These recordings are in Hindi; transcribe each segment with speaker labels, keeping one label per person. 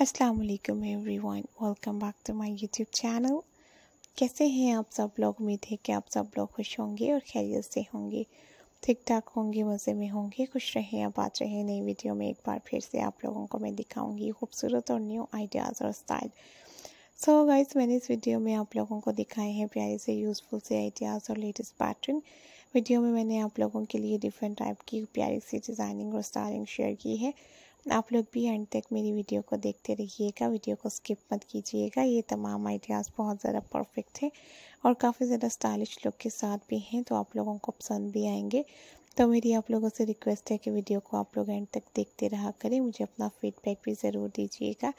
Speaker 1: असलकम everyone welcome back to my YouTube channel कैसे हैं आप सब लोग उम्मीद है कि आप सब लोग खुश होंगे और खैरियत से होंगे ठीक ठाक होंगे मज़े में होंगे खुश रहें आप बात रहे नई वीडियो में एक बार फिर से आप लोगों को मैं दिखाऊंगी खूबसूरत और न्यू आइडियाज़ और स्टाइल सो so गाइस मैंने इस वीडियो में आप लोगों को दिखाए हैं प्यारे से यूज़फुल से आइडियाज़ और लेटेस्ट पैटर्न वीडियो में मैंने आप लोगों के लिए डिफरेंट टाइप की प्यारी सी डिज़ाइनिंग और स्टाइलिंग शेयर की है आप लोग भी एंड तक मेरी वीडियो को देखते रहिएगा वीडियो को स्किप मत कीजिएगा ये तमाम आइडियाज़ बहुत ज़्यादा परफेक्ट हैं और काफ़ी ज़्यादा स्टाइलिश लुक के साथ भी हैं तो आप लोगों को पसंद भी आएंगे तो मेरी आप लोगों से रिक्वेस्ट है कि वीडियो को आप लोग एंड तक देखते रहा करें मुझे अपना फीडबैक भी ज़रूर दीजिएगा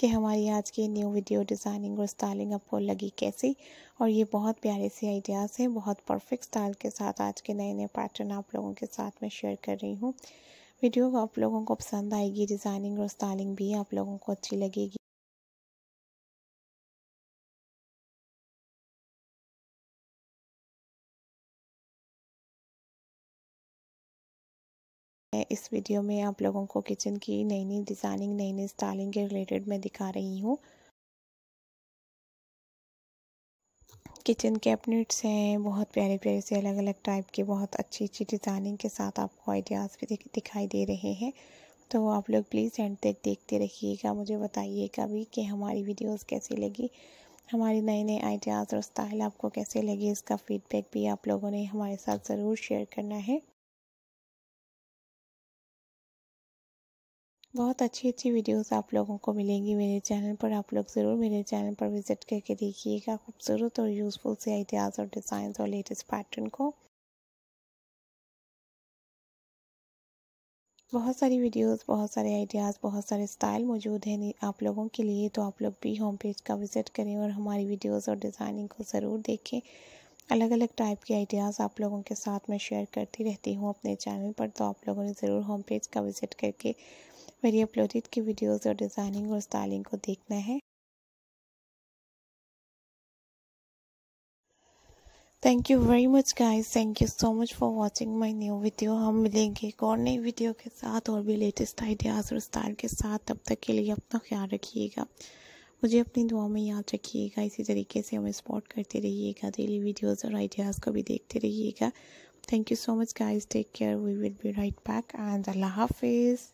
Speaker 1: कि हमारी आज की न्यू वीडियो डिज़ाइनिंग और स्टाइलिंग आपको लगी कैसी और ये बहुत प्यारे से आइडियाज़ हैं बहुत परफेक्ट स्टाइल के साथ आज के नए नए पैटर्न आप लोगों के साथ मैं शेयर कर रही हूँ वीडियो आप लोगों को पसंद आएगी डिज़ाइनिंग और स्टाइलिंग
Speaker 2: भी आप लोगों को अच्छी लगेगी इस वीडियो में आप लोगों को किचन की नई नई डिज़ाइनिंग
Speaker 1: नई नई स्टाइलिंग के रिलेटेड मैं दिखा रही हूँ किचन कैबिनेट्स हैं बहुत प्यारे प्यारे से अलग अलग टाइप के बहुत अच्छी अच्छी डिज़ाइनिंग के साथ आपको आइडियाज़ भी दिखाई दे रहे हैं तो आप लोग प्लीज़ एंड तक देखते रहिएगा मुझे बताइएगा भी कि हमारी वीडियोस कैसी लगी हमारे नए नए आइडियाज़ और स्टाइल आपको कैसे लगे इसका फीडबैक भी आप लोगों ने हमारे साथ ज़रूर शेयर करना है बहुत अच्छी अच्छी वीडियोस आप लोगों को मिलेंगी मेरे चैनल पर आप लोग ज़रूर मेरे चैनल पर विज़िट करके देखिएगा खूबसूरत और यूज़फुल से आइडियाज़ और डिज़ाइन और लेटेस्ट पैटर्न को बहुत सारी वीडियोस बहुत सारे आइडियाज़ बहुत सारे स्टाइल मौजूद हैं आप लोगों के लिए तो आप लोग भी होम पेज का विज़िट करें और हमारी वीडियोज़ और डिज़ाइनिंग को ज़रूर देखें अलग अलग टाइप के आइडियाज़ आप लोगों के साथ मैं शेयर करती रहती हूँ अपने चैनल पर तो आप लोगों ने ज़रूर होम पेज का विज़िट करके मेरी अपलोडित की वीडियोस और डिज़ाइनिंग और स्टाइलिंग को देखना है thank you very much guys thank you so much for watching my new video हम मिलेंगे एक और नई वीडियो के साथ और भी लेटेस्ट आइडियाज़ और स्टाइल के साथ तब तक के लिए अपना ख्याल रखिएगा मुझे अपनी दुआ में याद रखिएगा इसी तरीके से हमें सपोर्ट करते रहिएगा डेली वीडियोस और आइडियाज़ को भी देखते रहिएगा thank you so much guys
Speaker 2: take care we will be right back and अल्लाह हाफिज़